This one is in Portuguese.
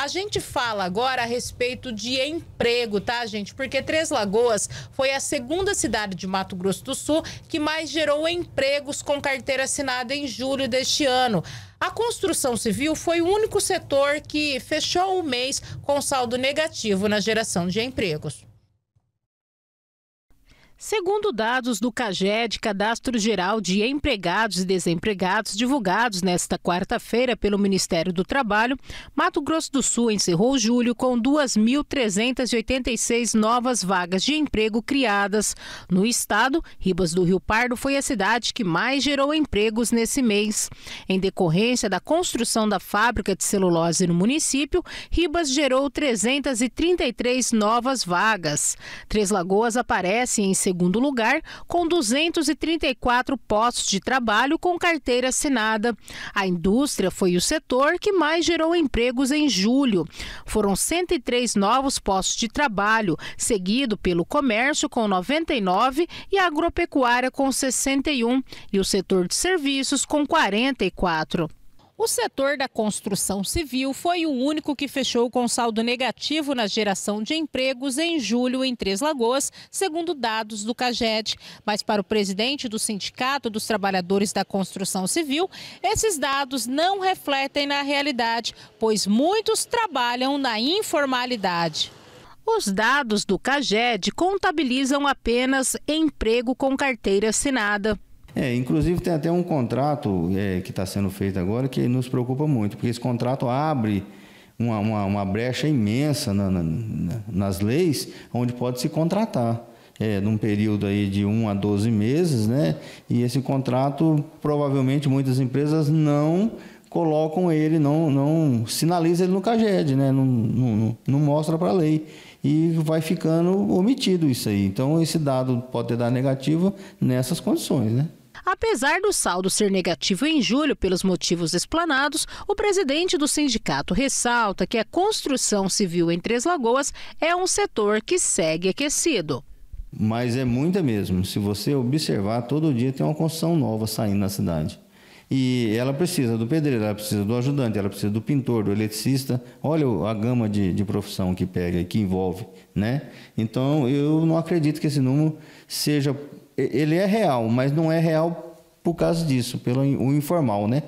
A gente fala agora a respeito de emprego, tá, gente? Porque Três Lagoas foi a segunda cidade de Mato Grosso do Sul que mais gerou empregos com carteira assinada em julho deste ano. A construção civil foi o único setor que fechou o mês com saldo negativo na geração de empregos. Segundo dados do CAGED, Cadastro Geral de Empregados e Desempregados, divulgados nesta quarta-feira pelo Ministério do Trabalho, Mato Grosso do Sul encerrou julho com 2.386 novas vagas de emprego criadas. No estado, Ribas do Rio Pardo foi a cidade que mais gerou empregos nesse mês. Em decorrência da construção da fábrica de celulose no município, Ribas gerou 333 novas vagas. Três Lagoas aparece em segundo lugar, com 234 postos de trabalho com carteira assinada. A indústria foi o setor que mais gerou empregos em julho. Foram 103 novos postos de trabalho, seguido pelo comércio com 99 e a agropecuária com 61 e o setor de serviços com 44. O setor da construção civil foi o único que fechou com saldo negativo na geração de empregos em julho em Três Lagoas, segundo dados do CAGED. Mas para o presidente do Sindicato dos Trabalhadores da Construção Civil, esses dados não refletem na realidade, pois muitos trabalham na informalidade. Os dados do CAGED contabilizam apenas emprego com carteira assinada. É, inclusive tem até um contrato é, que está sendo feito agora que nos preocupa muito, porque esse contrato abre uma, uma, uma brecha imensa na, na, nas leis onde pode se contratar. É, num período aí de 1 a 12 meses, né? E esse contrato, provavelmente muitas empresas não colocam ele, não, não sinaliza ele no CAGED, né? não, não, não mostra para a lei. E vai ficando omitido isso aí. Então, esse dado pode ter dado nessas condições, né? Apesar do saldo ser negativo em julho pelos motivos explanados, o presidente do sindicato ressalta que a construção civil em Três Lagoas é um setor que segue aquecido. Mas é muita mesmo. Se você observar, todo dia tem uma construção nova saindo na cidade. E ela precisa do pedreiro, ela precisa do ajudante, ela precisa do pintor, do eletricista. Olha a gama de, de profissão que pega, que envolve, né? Então, eu não acredito que esse número seja... Ele é real, mas não é real por causa disso, pelo o informal, né?